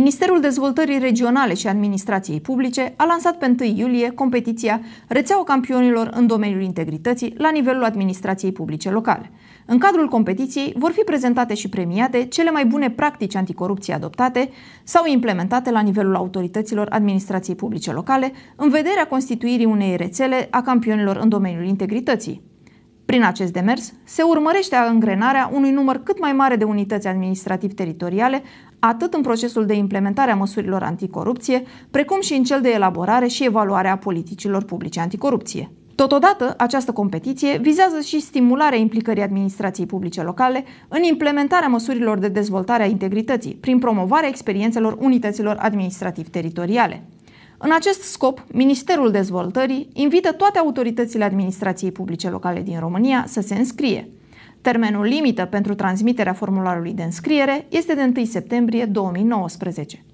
Ministerul Dezvoltării Regionale și Administrației Publice a lansat pe 1 iulie competiția Rețeaua Campionilor în domeniul integrității la nivelul administrației publice locale. În cadrul competiției vor fi prezentate și premiate cele mai bune practici anticorupție adoptate sau implementate la nivelul autorităților administrației publice locale în vederea constituirii unei rețele a campionilor în domeniul integrității. Prin acest demers, se urmărește îngrenarea unui număr cât mai mare de unități administrativ-teritoriale, atât în procesul de implementare a măsurilor anticorupție, precum și în cel de elaborare și evaluare a politicilor publice anticorupție. Totodată, această competiție vizează și stimularea implicării administrației publice locale în implementarea măsurilor de dezvoltare a integrității, prin promovarea experiențelor unităților administrativ-teritoriale. În acest scop, Ministerul Dezvoltării invită toate autoritățile administrației publice locale din România să se înscrie. Termenul limită pentru transmiterea formularului de înscriere este de 1 septembrie 2019.